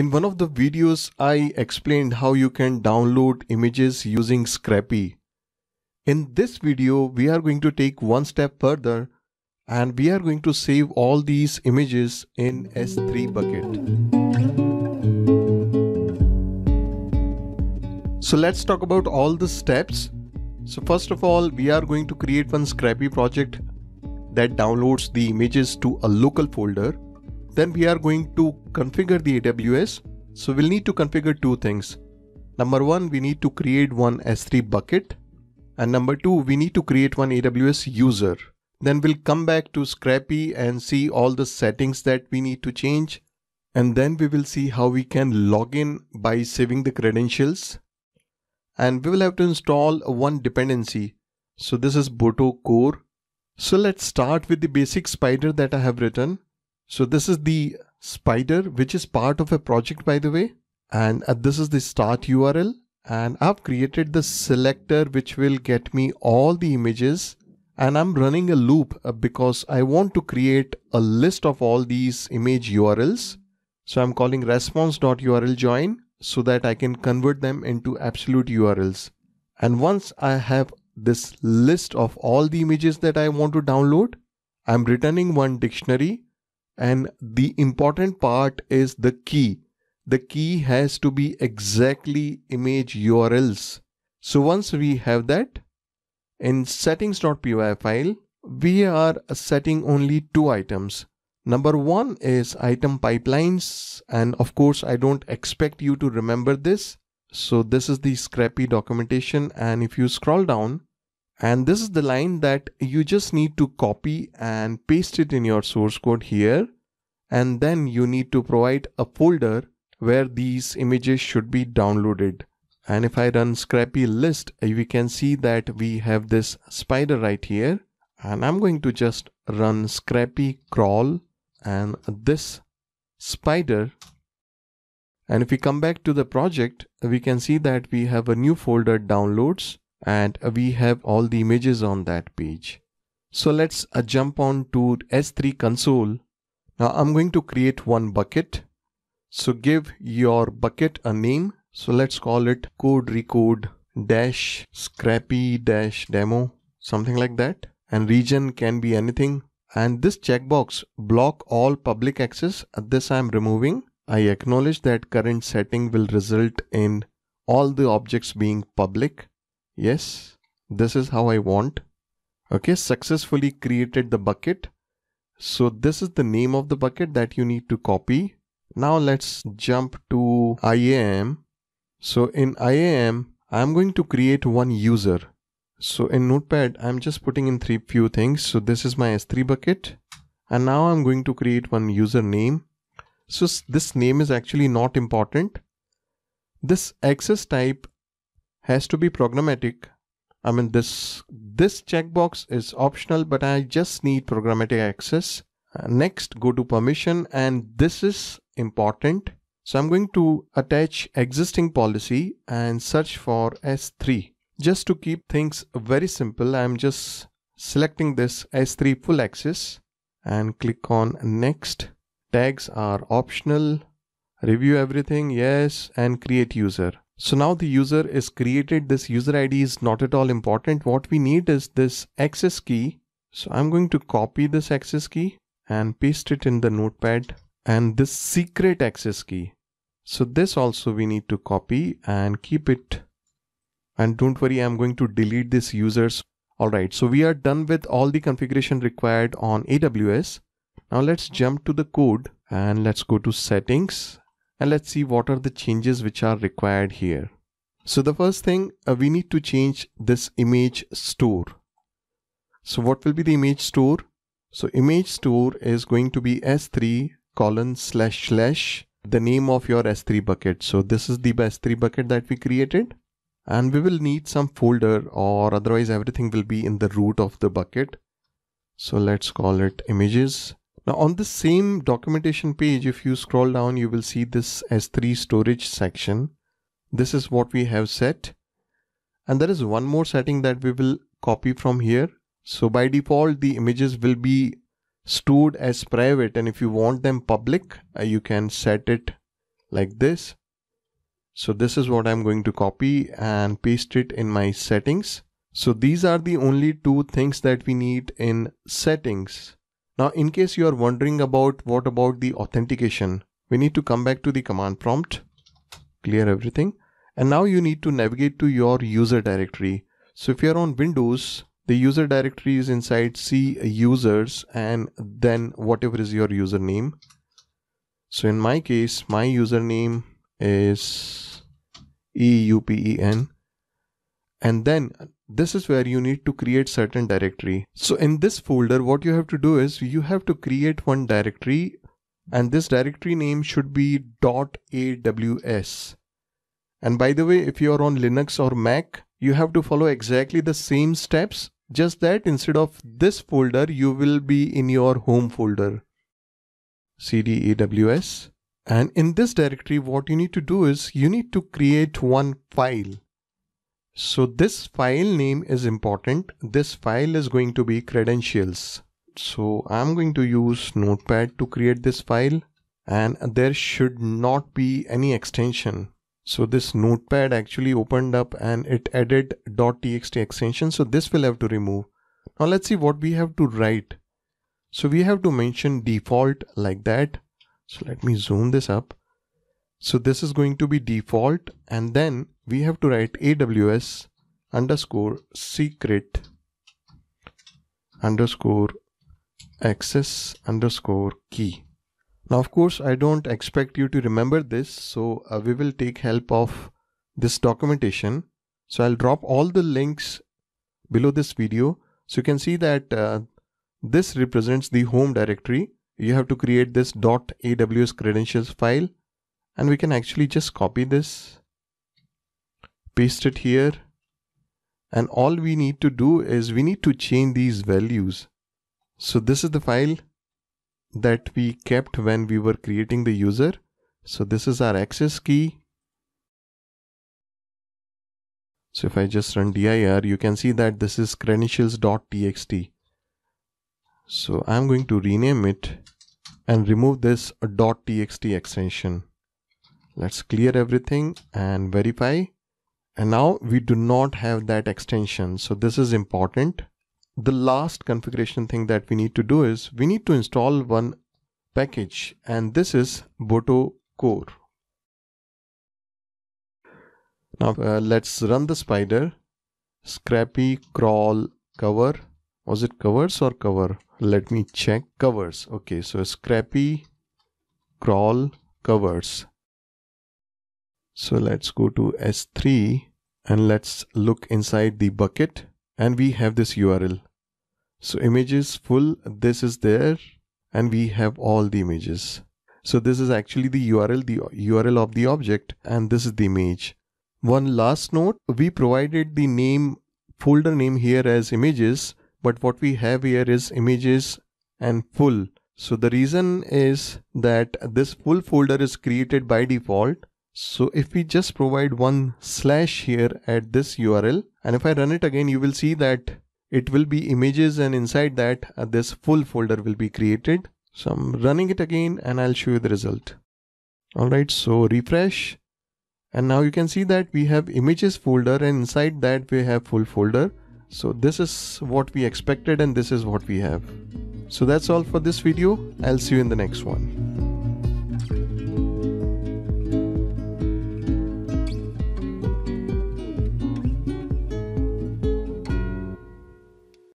In one of the videos, I explained how you can download images using Scrappy. In this video, we are going to take one step further and we are going to save all these images in S3 bucket. So let's talk about all the steps. So first of all, we are going to create one Scrappy project that downloads the images to a local folder then we are going to configure the AWS. So we'll need to configure two things. Number one, we need to create one S3 bucket. And number two, we need to create one AWS user. Then we'll come back to Scrappy and see all the settings that we need to change. And then we will see how we can log in by saving the credentials. And we will have to install one dependency. So this is Boto core. So let's start with the basic spider that I have written. So this is the spider, which is part of a project, by the way. And uh, this is the start URL. And I've created the selector, which will get me all the images. And I'm running a loop uh, because I want to create a list of all these image URLs. So I'm calling response.url join so that I can convert them into absolute URLs. And once I have this list of all the images that I want to download, I'm returning one dictionary and the important part is the key. The key has to be exactly image URLs. So once we have that, in settings.py file, we are setting only two items. Number one is item pipelines. And of course, I don't expect you to remember this. So this is the scrappy documentation. And if you scroll down, and this is the line that you just need to copy and paste it in your source code here and then you need to provide a folder where these images should be downloaded and if I run scrappy list uh, we can see that we have this spider right here and I'm going to just run scrappy crawl and this spider and if we come back to the project uh, we can see that we have a new folder downloads and we have all the images on that page. So let's uh, jump on to S3 console. Now I'm going to create one bucket. So give your bucket a name. So let's call it code recode dash scrappy dash demo, something like that. And region can be anything. And this checkbox block all public access. Uh, this I'm removing. I acknowledge that current setting will result in all the objects being public yes this is how I want okay successfully created the bucket so this is the name of the bucket that you need to copy now let's jump to IAM so in IAM I'm going to create one user so in notepad I'm just putting in three few things so this is my s3 bucket and now I'm going to create one username so this name is actually not important this access type has to be programmatic I mean this this checkbox is optional but I just need programmatic access uh, next go to permission and this is important so I'm going to attach existing policy and search for S3 just to keep things very simple I'm just selecting this S3 full access and click on next tags are optional review everything yes and create user so now the user is created. This user ID is not at all important. What we need is this access key. So I'm going to copy this access key and paste it in the notepad and this secret access key. So this also we need to copy and keep it. And don't worry, I'm going to delete this users. All right, so we are done with all the configuration required on AWS. Now let's jump to the code and let's go to settings and let's see what are the changes which are required here. So the first thing uh, we need to change this image store. So what will be the image store? So image store is going to be S3 colon slash slash the name of your S3 bucket. So this is the S3 bucket that we created and we will need some folder or otherwise everything will be in the root of the bucket. So let's call it images now on the same documentation page, if you scroll down, you will see this S3 storage section. This is what we have set. And there is one more setting that we will copy from here. So by default, the images will be stored as private. And if you want them public, uh, you can set it like this. So this is what I'm going to copy and paste it in my settings. So these are the only two things that we need in settings. Now, in case you are wondering about what about the authentication, we need to come back to the command prompt, clear everything. And now you need to navigate to your user directory. So if you're on Windows, the user directory is inside C users and then whatever is your username. So in my case, my username is EUPEN. And then this is where you need to create certain directory. So in this folder, what you have to do is you have to create one directory and this directory name should be .aws. And by the way, if you are on Linux or Mac, you have to follow exactly the same steps. Just that instead of this folder, you will be in your home folder. cd aws. And in this directory, what you need to do is you need to create one file so this file name is important. This file is going to be credentials. So I'm going to use notepad to create this file and there should not be any extension. So this notepad actually opened up and it added .txt extension. So this will have to remove. Now let's see what we have to write. So we have to mention default like that. So let me zoom this up. So this is going to be default and then we have to write aws underscore secret underscore access underscore key. Now, of course, I don't expect you to remember this. So uh, we will take help of this documentation. So I'll drop all the links below this video. So you can see that uh, this represents the home directory. You have to create this .aws credentials file and we can actually just copy this paste it here. And all we need to do is we need to change these values. So this is the file that we kept when we were creating the user. So this is our access key. So if I just run dir, you can see that this is credentials.txt. So I'm going to rename it and remove this .txt extension. Let's clear everything and verify and now we do not have that extension so this is important the last configuration thing that we need to do is we need to install one package and this is boto core now uh, let's run the spider scrappy crawl cover was it covers or cover let me check covers okay so scrappy crawl covers so let's go to S3 and let's look inside the bucket and we have this URL. So images full, this is there and we have all the images. So this is actually the URL, the URL of the object and this is the image. One last note, we provided the name folder name here as images, but what we have here is images and full. So the reason is that this full folder is created by default so if we just provide one slash here at this URL and if I run it again, you will see that it will be images and inside that uh, this full folder will be created. So I'm running it again and I'll show you the result. All right, so refresh. And now you can see that we have images folder and inside that we have full folder. So this is what we expected and this is what we have. So that's all for this video. I'll see you in the next one.